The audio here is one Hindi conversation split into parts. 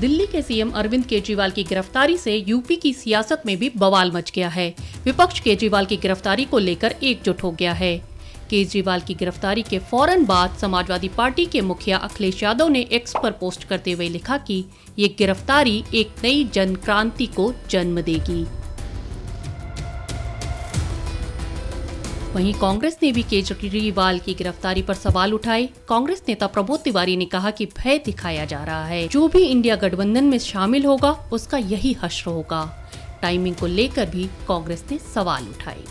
दिल्ली के सीएम अरविंद केजरीवाल की गिरफ्तारी से यूपी की सियासत में भी बवाल मच गया है विपक्ष केजरीवाल की गिरफ्तारी को लेकर एकजुट हो गया है केजरीवाल की गिरफ्तारी के फौरन बाद समाजवादी पार्टी के मुखिया अखिलेश यादव ने एक्स पर पोस्ट करते हुए लिखा कि ये गिरफ्तारी एक नई जन क्रांति को जन्म देगी वहीं कांग्रेस ने भी केजरीवाल की गिरफ्तारी पर सवाल उठाए कांग्रेस नेता प्रमोद तिवारी ने कहा कि भय दिखाया जा रहा है जो भी इंडिया गठबंधन में शामिल होगा उसका यही हश्र होगा टाइमिंग को लेकर भी कांग्रेस ने सवाल उठाए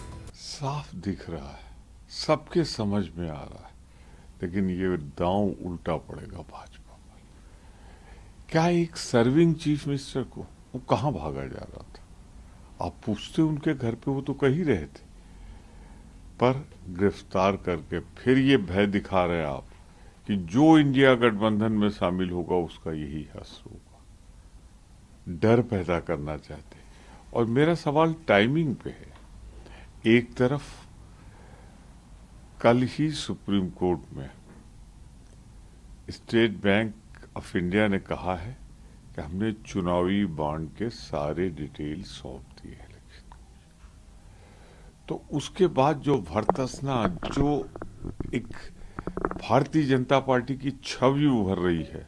साफ दिख रहा है सबके समझ में आ रहा है लेकिन ये दांव उल्टा पड़ेगा भाजपा क्या एक सर्विंग चीफ मिनिस्टर को वो कहाँ भागा जा रहा था आप पूछते उनके घर पे वो तो कहीं रहे थे पर गिरफ्तार करके फिर ये भय दिखा रहे हैं आप कि जो इंडिया गठबंधन में शामिल होगा उसका यही हस होगा डर पैदा करना चाहते और मेरा सवाल टाइमिंग पे है एक तरफ कल ही सुप्रीम कोर्ट में स्टेट बैंक ऑफ इंडिया ने कहा है कि हमने चुनावी बॉन्ड के सारे डिटेल सौंप दिए तो उसके बाद जो भरतसना जो एक भारतीय जनता पार्टी की छवि उभर रही है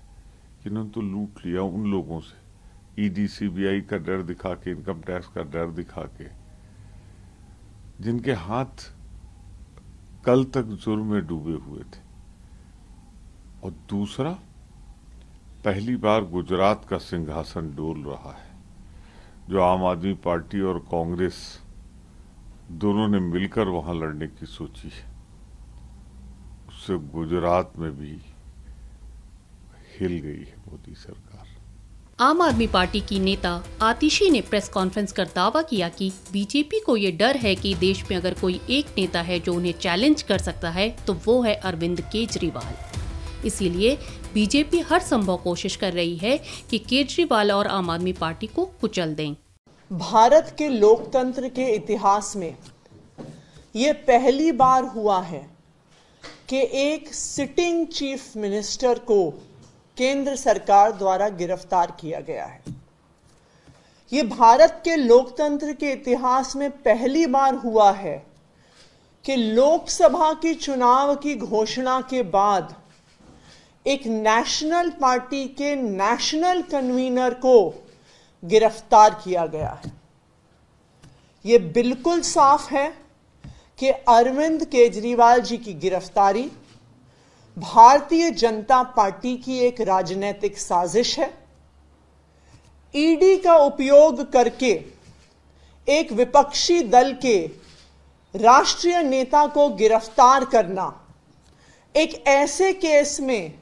कि इन्होंने तो लूट लिया उन लोगों से ईडी e सीबीआई का डर दिखा के इनकम टैक्स का डर दिखा के जिनके हाथ कल तक जुर्म में डूबे हुए थे और दूसरा पहली बार गुजरात का सिंहासन डोल रहा है जो आम आदमी पार्टी और कांग्रेस दोनों ने मिलकर वहाँ लड़ने की सोची है उससे गुजरात में भी हिल गई है मोदी सरकार आम आदमी पार्टी की नेता आतिशी ने प्रेस कॉन्फ्रेंस कर दावा किया कि बीजेपी को ये डर है कि देश में अगर कोई एक नेता है जो उन्हें चैलेंज कर सकता है तो वो है अरविंद केजरीवाल इसीलिए बीजेपी हर संभव कोशिश कर रही है कि केजरीवाल और आम आदमी पार्टी को कुचल दें भारत के लोकतंत्र के इतिहास में ये पहली बार हुआ है कि एक सिटिंग चीफ मिनिस्टर को केंद्र सरकार द्वारा गिरफ्तार किया गया है ये भारत के लोकतंत्र के इतिहास में पहली बार हुआ है कि लोकसभा की चुनाव की घोषणा के बाद एक नेशनल पार्टी के नेशनल कन्वीनर को गिरफ्तार किया गया है यह बिल्कुल साफ है कि अरविंद केजरीवाल जी की गिरफ्तारी भारतीय जनता पार्टी की एक राजनीतिक साजिश है ईडी e का उपयोग करके एक विपक्षी दल के राष्ट्रीय नेता को गिरफ्तार करना एक ऐसे केस में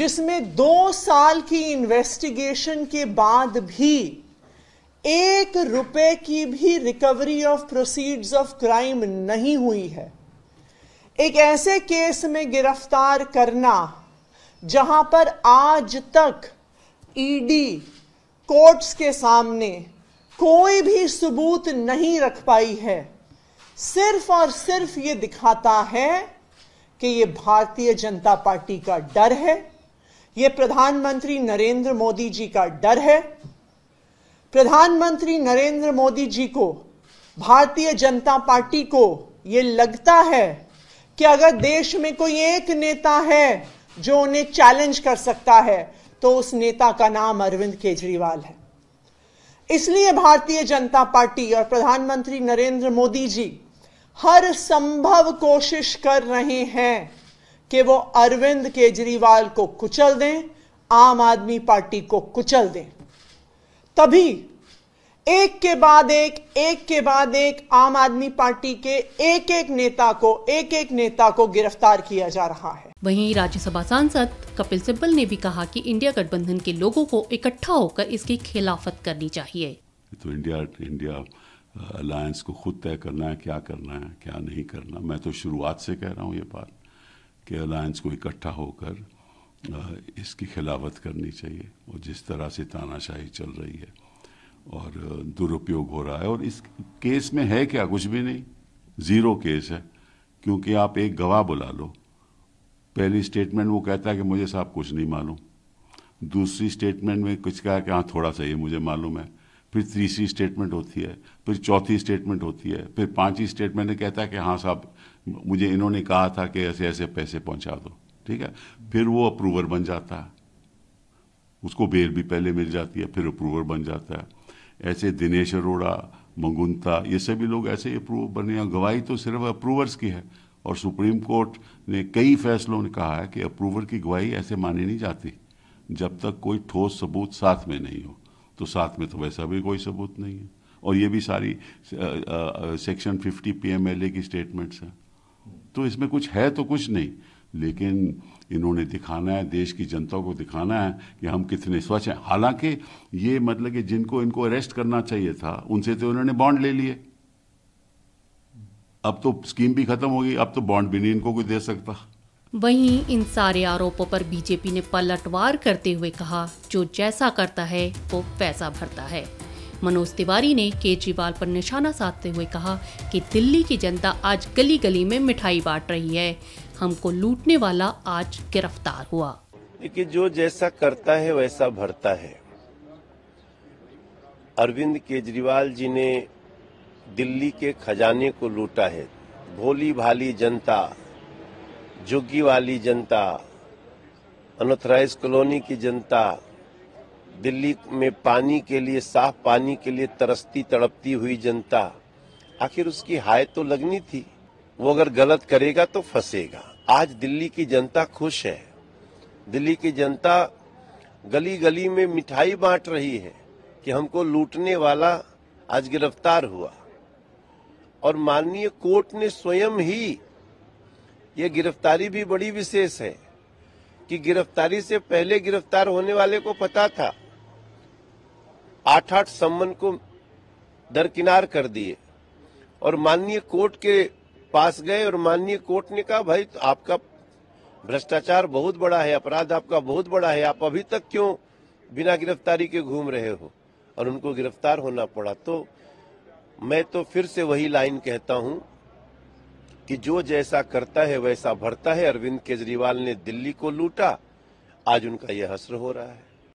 जिसमें दो साल की इन्वेस्टिगेशन के बाद भी एक रुपए की भी recovery of proceeds of crime नहीं हुई है एक ऐसे केस में गिरफ्तार करना जहां पर आज तक ईडी e कोर्ट्स के सामने कोई भी सबूत नहीं रख पाई है सिर्फ और सिर्फ ये दिखाता है कि ये भारतीय जनता पार्टी का डर है ये प्रधानमंत्री नरेंद्र मोदी जी का डर है प्रधानमंत्री नरेंद्र मोदी जी को भारतीय जनता पार्टी को ये लगता है कि अगर देश में कोई एक नेता है जो उन्हें चैलेंज कर सकता है तो उस नेता का नाम अरविंद केजरीवाल है इसलिए भारतीय जनता पार्टी और प्रधानमंत्री नरेंद्र मोदी जी हर संभव कोशिश कर रहे हैं कि वो अरविंद केजरीवाल को कुचल दें आम आदमी पार्टी को कुचल दें तभी एक के बाद एक एक के बाद एक आम आदमी पार्टी के एक एक नेता को एक एक नेता को गिरफ्तार किया जा रहा है वहीं राज्यसभा सांसद कपिल सिब्बल ने भी कहा कि इंडिया गठबंधन के लोगों को इकट्ठा होकर इसकी खिलाफत करनी चाहिए तो इंडिया इंडिया अलायंस को खुद तय करना है क्या करना है क्या नहीं करना मैं तो शुरुआत से कह रहा हूँ ये बात कि अलायंस को इकट्ठा होकर इसकी खिलावत करनी चाहिए और जिस तरह से तानाशाही चल रही है और दुरुपयोग हो रहा है और इस केस में है क्या कुछ भी नहीं ज़ीरो केस है क्योंकि आप एक गवाह बुला लो पहली स्टेटमेंट वो कहता है कि मुझे साहब कुछ नहीं मालूम दूसरी स्टेटमेंट में कुछ कहा कि हाँ थोड़ा सा ये मुझे मालूम है फिर तीसरी स्टेटमेंट होती है फिर चौथी स्टेटमेंट होती है फिर पांचवी स्टेटमेंट में कहता है कि हाँ साहब मुझे इन्होंने कहा था कि ऐसे ऐसे पैसे पहुंचा दो ठीक है फिर वो अप्रूवर बन जाता है उसको बेल भी पहले मिल जाती है फिर अप्रूवर बन जाता है ऐसे दिनेश अरोड़ा मंगुंता ये सभी लोग ऐसे अप्रूवर बने हैं गवाही तो सिर्फ अप्रूवर्स की है और सुप्रीम कोर्ट ने कई फैसलों ने कहा है कि अप्रूवर की गवाही ऐसे मानी नहीं जाती जब तक कोई ठोस सबूत साथ में नहीं हो तो साथ में तो वैसा भी कोई सबूत नहीं है और ये भी सारी सेक्शन फिफ्टी पी की स्टेटमेंट्स हैं तो इसमें कुछ है तो कुछ नहीं लेकिन इन्होंने दिखाना है देश की जनता को दिखाना है कि हम कितने स्वच्छ हैं हालांकि ये मतलब कि जिनको इनको अरेस्ट करना चाहिए था उनसे तो उन्होंने बॉन्ड ले लिए अब तो स्कीम भी खत्म होगी अब तो बॉन्ड भी नहीं इनको कोई दे सकता वहीं इन सारे आरोपों पर बीजेपी ने पलटवार करते हुए कहा जो जैसा करता है वो पैसा भरता है मनोज तिवारी ने केजरीवाल पर निशाना साधते हुए कहा कि दिल्ली की जनता आज गली गली में मिठाई बांट रही है हमको लूटने वाला आज गिरफ्तार हुआ देखिए जो जैसा करता है वैसा भरता है अरविंद केजरीवाल जी ने दिल्ली के खजाने को लूटा है भोली भाली जनता झुग्गी वाली जनता अनोथराइज कॉलोनी की जनता दिल्ली में पानी के लिए साफ पानी के लिए तरसती तड़पती हुई जनता आखिर उसकी हाय तो लगनी थी वो अगर गलत करेगा तो फंसेगा आज दिल्ली की जनता खुश है दिल्ली की जनता गली गली में मिठाई बांट रही है कि हमको लूटने वाला आज गिरफ्तार हुआ और माननीय कोर्ट ने स्वयं ही ये गिरफ्तारी भी बड़ी विशेष है कि गिरफ्तारी से पहले गिरफ्तार होने वाले को पता था आठ आठ सम्मन को दरकिनार कर दिए और माननीय कोर्ट के पास गए और माननीय कोर्ट ने कहा भाई तो आपका भ्रष्टाचार बहुत बड़ा है अपराध आपका बहुत बड़ा है आप अभी तक क्यों बिना गिरफ्तारी के घूम रहे हो और उनको गिरफ्तार होना पड़ा तो मैं तो फिर से वही लाइन कहता हूं कि जो जैसा करता है वैसा भरता है अरविंद केजरीवाल ने दिल्ली को लूटा आज उनका यह हसर हो रहा है